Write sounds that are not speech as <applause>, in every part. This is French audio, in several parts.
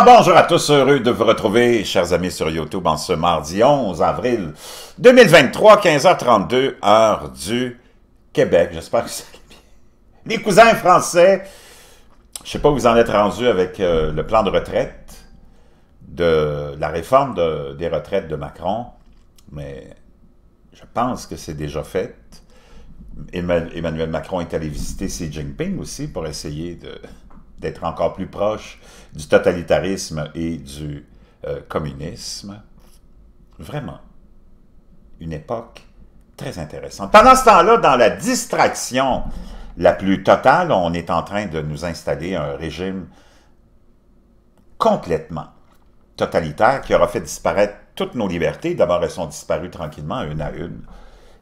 Ah, bonjour à tous, heureux de vous retrouver, chers amis sur YouTube, en ce mardi 11 avril 2023, 15h32, heure du Québec. J'espère que ça bien. Les cousins français, je sais pas où vous en êtes rendus avec euh, le plan de retraite, de la réforme des retraites de Macron, mais je pense que c'est déjà fait. Emmanuel Macron est allé visiter Xi Jinping aussi pour essayer de d'être encore plus proche du totalitarisme et du euh, communisme. Vraiment, une époque très intéressante. Pendant ce temps-là, dans la distraction la plus totale, on est en train de nous installer un régime complètement totalitaire qui aura fait disparaître toutes nos libertés. D'abord, elles sont disparues tranquillement, une à une.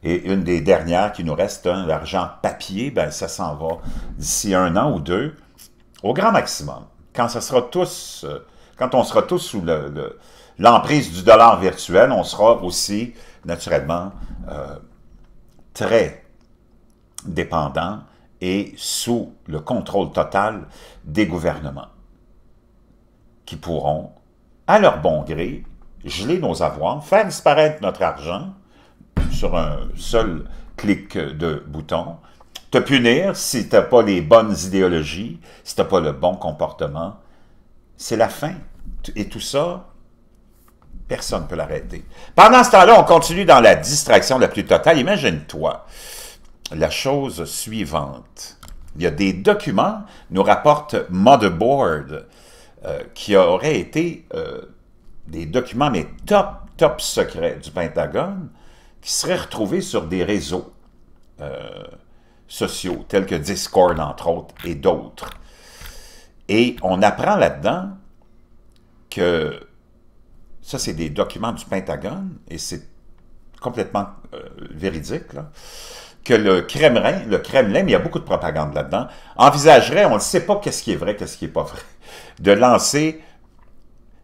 Et une des dernières qui nous reste, l'argent papier, ben, ça s'en va d'ici un an ou deux au grand maximum, quand, sera tous, euh, quand on sera tous sous l'emprise le, du dollar virtuel, on sera aussi, naturellement, euh, très dépendant et sous le contrôle total des gouvernements qui pourront, à leur bon gré, geler nos avoirs, faire disparaître notre argent sur un seul clic de bouton te punir si t'as pas les bonnes idéologies, si t'as pas le bon comportement. C'est la fin. Et tout ça, personne ne peut l'arrêter. Pendant ce temps-là, on continue dans la distraction la plus totale. Imagine-toi la chose suivante. Il y a des documents, nous rapporte Motherboard, euh, qui auraient été euh, des documents, mais top, top secrets du Pentagone, qui seraient retrouvés sur des réseaux. Euh, sociaux, tels que Discord, entre autres, et d'autres. Et on apprend là-dedans que ça, c'est des documents du Pentagone, et c'est complètement euh, véridique, que le Kremlin, le Kremlin, mais il y a beaucoup de propagande là-dedans, envisagerait, on ne sait pas qu'est-ce qui est vrai, qu'est-ce qui n'est pas vrai, de lancer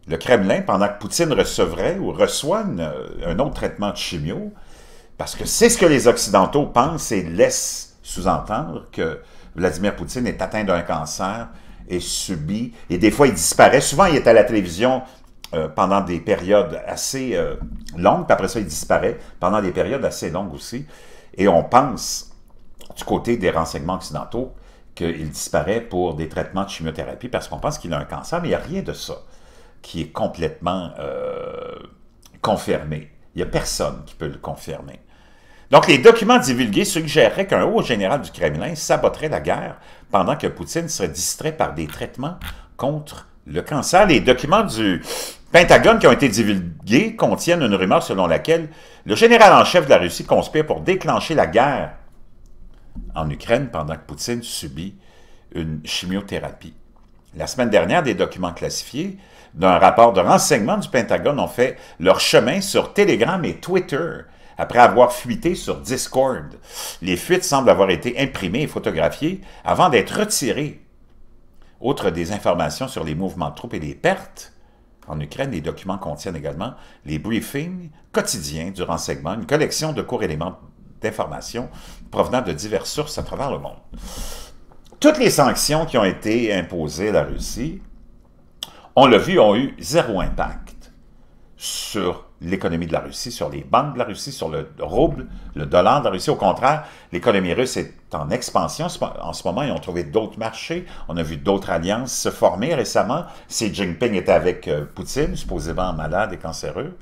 le Kremlin pendant que Poutine recevrait ou reçoit un autre traitement de chimio, parce que c'est ce que les Occidentaux pensent et laissent sous-entendre que Vladimir Poutine est atteint d'un cancer et subit, et des fois il disparaît. Souvent il est à la télévision euh, pendant des périodes assez euh, longues, puis après ça il disparaît pendant des périodes assez longues aussi. Et on pense, du côté des renseignements occidentaux, qu'il disparaît pour des traitements de chimiothérapie parce qu'on pense qu'il a un cancer, mais il n'y a rien de ça qui est complètement euh, confirmé. Il n'y a personne qui peut le confirmer. Donc, les documents divulgués suggéraient qu'un haut général du Kremlin saboterait la guerre pendant que Poutine serait distrait par des traitements contre le cancer. Les documents du Pentagone qui ont été divulgués contiennent une rumeur selon laquelle le général en chef de la Russie conspire pour déclencher la guerre en Ukraine pendant que Poutine subit une chimiothérapie. La semaine dernière, des documents classifiés d'un rapport de renseignement du Pentagone ont fait leur chemin sur Telegram et Twitter après avoir fuité sur Discord. Les fuites semblent avoir été imprimées et photographiées avant d'être retirées. Outre des informations sur les mouvements de troupes et les pertes, en Ukraine, les documents contiennent également les briefings quotidiens du renseignement, une collection de courts éléments d'informations provenant de diverses sources à travers le monde. Toutes les sanctions qui ont été imposées à la Russie, on l'a vu, ont eu zéro impact sur l'économie de la Russie, sur les banques de la Russie, sur le rouble, le dollar de la Russie. Au contraire, l'économie russe est en expansion. En ce moment, ils ont trouvé d'autres marchés. On a vu d'autres alliances se former récemment. Xi Jinping était avec euh, Poutine, supposément malade et cancéreux.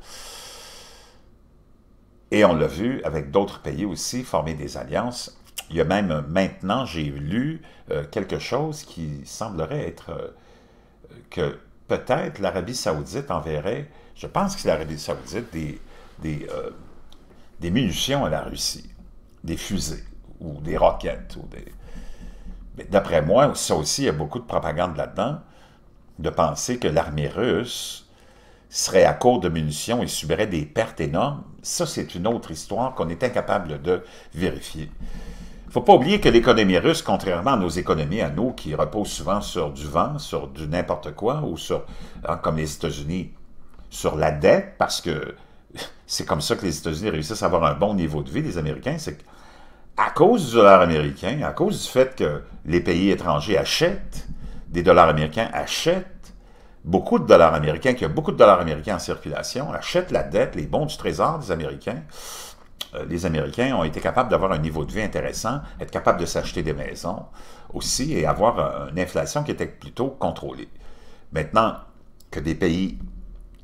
Et on l'a vu avec d'autres pays aussi former des alliances. Il y a même euh, maintenant, j'ai lu euh, quelque chose qui semblerait être que peut-être l'Arabie saoudite enverrait, je pense que l'Arabie saoudite, des, des, euh, munitions à la Russie, des fusées ou des roquettes. Mais d'après moi, ça aussi, il y a beaucoup de propagande là-dedans, de penser que l'armée russe serait à court de munitions et subirait des pertes énormes. Ça, c'est une autre histoire qu'on est incapable de vérifier ne faut pas oublier que l'économie russe, contrairement à nos économies à nous, qui reposent souvent sur du vent, sur du n'importe quoi, ou sur, hein, comme les États-Unis, sur la dette, parce que <laughs> c'est comme ça que les États-Unis réussissent à avoir un bon niveau de vie, les Américains, c'est à cause du dollar américain, à cause du fait que les pays étrangers achètent, des dollars américains achètent beaucoup de dollars américains, qu'il y a beaucoup de dollars américains en circulation, achètent la dette, les bons du trésor des Américains, euh, les Américains ont été capables d'avoir un niveau de vie intéressant, être capables de s'acheter des maisons aussi et avoir une inflation qui était plutôt contrôlée. Maintenant que des pays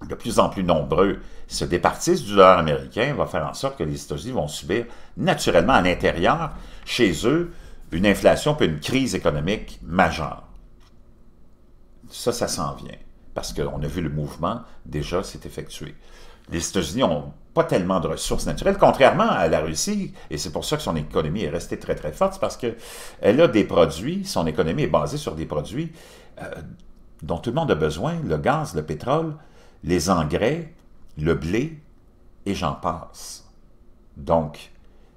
de plus en plus nombreux se départissent du dollar américain, va faire en sorte que les États-Unis vont subir naturellement à l'intérieur, chez eux, une inflation puis une crise économique majeure. Ça, ça s'en vient, parce qu'on a vu le mouvement déjà s'est effectué les États-Unis n'ont pas tellement de ressources naturelles, contrairement à la Russie, et c'est pour ça que son économie est restée très très forte, parce qu'elle a des produits, son économie est basée sur des produits euh, dont tout le monde a besoin, le gaz, le pétrole, les engrais, le blé, et j'en passe. Donc,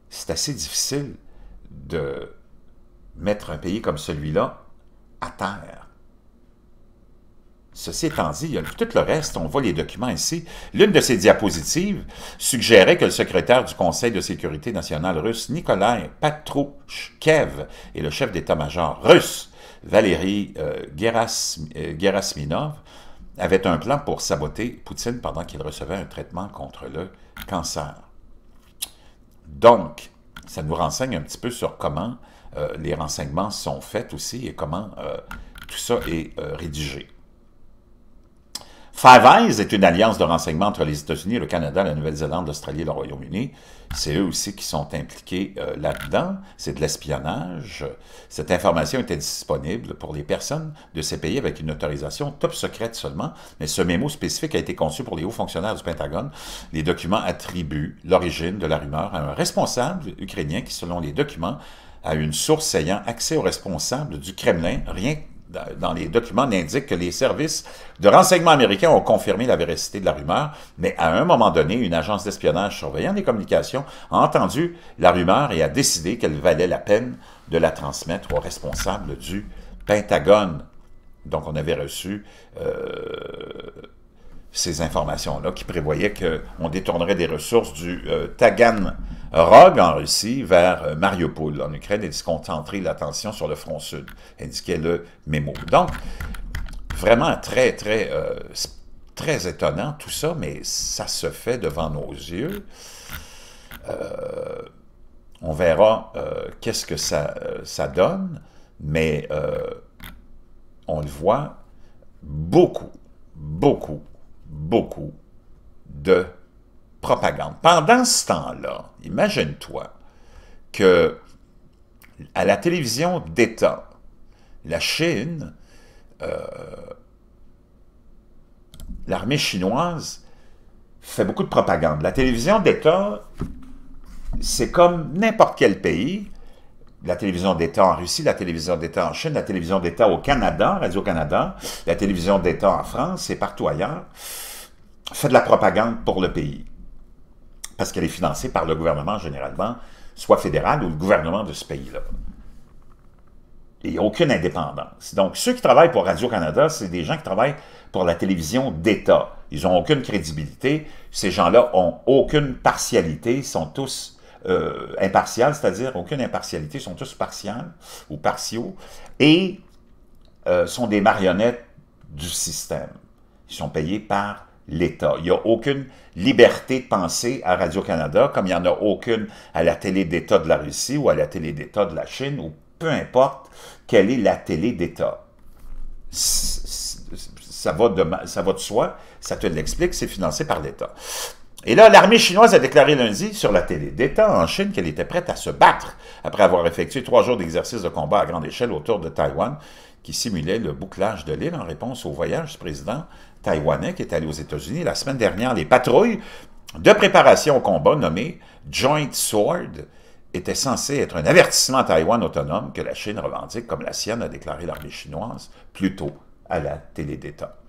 c'est assez difficile de mettre un pays comme celui-là à terre. Ceci étant dit, il y a tout le reste, on voit les documents ici. L'une de ces diapositives suggérait que le secrétaire du Conseil de sécurité nationale russe, Nikolai Patrouchkev, et le chef d'état-major russe, Valérie euh, Gerasminov euh, avaient un plan pour saboter Poutine pendant qu'il recevait un traitement contre le cancer. Donc, ça nous renseigne un petit peu sur comment euh, les renseignements sont faits aussi et comment tout ça est rédigé. Five Eyes est une alliance de renseignement entre les États-Unis, le Canada, la Nouvelle-Zélande, l'Australie et le Royaume-Uni. C'est eux aussi qui sont impliqués euh, là-dedans. C'est de l'espionnage. Cette information était disponible pour les personnes de ces pays avec une autorisation top secrète seulement, mais ce mémo spécifique a été conçu pour les hauts fonctionnaires du Pentagone. Les documents attribuent l'origine de la rumeur à un responsable ukrainien qui, selon les documents, a une source ayant accès aux responsables du Kremlin, rien dans les documents indique que les services de renseignement américains ont confirmé la véracité de la rumeur, mais à un moment donné, une agence d'espionnage surveillant les communications a entendu la rumeur et a décidé qu'elle valait la peine de la transmettre aux responsables du Pentagone. Donc, on avait reçu euh, ces informations-là qui prévoyaient qu'on détournerait des ressources du Taganrog euh, Tagan Rog en Russie vers euh, Mariupol en Ukraine et de concentrer l'attention sur le front sud, indiquait le mémo. Donc, vraiment très, très, euh, très étonnant tout ça, mais ça se fait devant nos yeux. on verra qu'est-ce que ça, donne, mais on le voit beaucoup, beaucoup beaucoup de propagande. Pendant ce temps-là, imagine-toi que à la télévision d'État, la Chine, euh, l'armée chinoise fait beaucoup de propagande. La télévision d'État, c'est comme n'importe quel pays, la télévision d'État en Russie, la télévision d'État en Chine, la télévision d'État au Canada, Radio-Canada, la télévision d'État en France et partout ailleurs, fait de la propagande pour le pays. Parce qu'elle est financée par le gouvernement généralement, soit fédéral ou le gouvernement de ce pays-là. Il a aucune indépendance. Donc, ceux qui travaillent pour Radio-Canada, c'est des gens qui travaillent pour la télévision d'État. Ils n'ont aucune crédibilité. Ces gens-là ont aucune partialité. Ils sont tous euh, impartiales, impartial, c'est-à-dire aucune impartialité, sont tous partiels ou partiaux, et euh, sont des marionnettes du système. Ils sont payés par l'État. Il n'y a aucune liberté de penser à Radio-Canada, comme il n'y en a aucune à la télé d'État de la Russie ou à la télé d'État de la Chine, ou peu importe quelle est la télé d'État. Ça va, ça va de soi, ça te l'explique, c'est financé par l'État. Et là, l'armée chinoise a déclaré lundi sur la télé d'État en Chine qu'elle était prête à se battre après avoir effectué trois jours d'exercices de combat à grande échelle autour de Taïwan qui simulait le bouclage de l'île en réponse au voyage du président taïwanais qui est allé aux États-Unis la semaine dernière. Les patrouilles de préparation au combat nommées Joint Sword étaient censées être un avertissement à Taïwan autonome que la Chine revendique comme la sienne, a déclaré l'armée chinoise plus tôt à la télé d'État.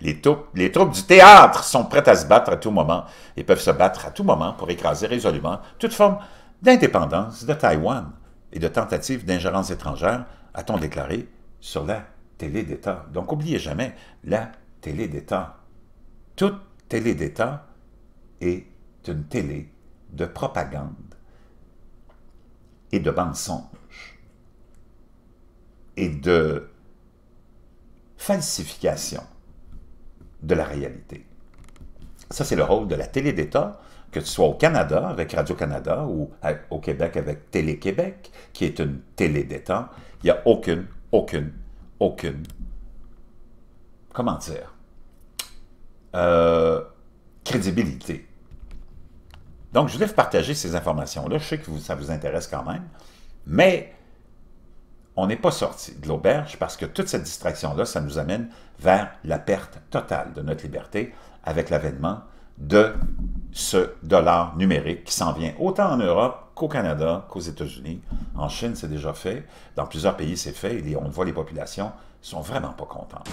Les troupes, du théâtre sont prêtes à se battre à tout moment et peuvent se battre à tout moment pour écraser résolument toute forme d'indépendance de Taïwan et de tentatives d'ingérence étrangère, a-t-on déclaré, sur la télé d'État. Donc, oubliez jamais la télé d'État. Toute télé d'État est une télé de propagande et de mensonges et de falsification de la réalité. Ça, c'est le rôle de la télé d'État, que ce soit au Canada avec Radio-Canada ou au Québec avec Télé-Québec, qui est une télé d'État. Il n'y a aucune, aucune, aucune, comment dire, euh, crédibilité. Donc, je voulais vous partager ces informations-là. Je sais que ça vous intéresse quand même, mais on n'est pas sorti de l'auberge parce que toute cette distraction-là, ça nous amène vers la perte totale de notre liberté avec l'avènement de ce dollar numérique qui s'en vient autant en Europe qu'au Canada, qu'aux États-Unis. En Chine, c'est déjà fait. Dans plusieurs pays, c'est fait. Et on voit les populations sont vraiment pas contentes.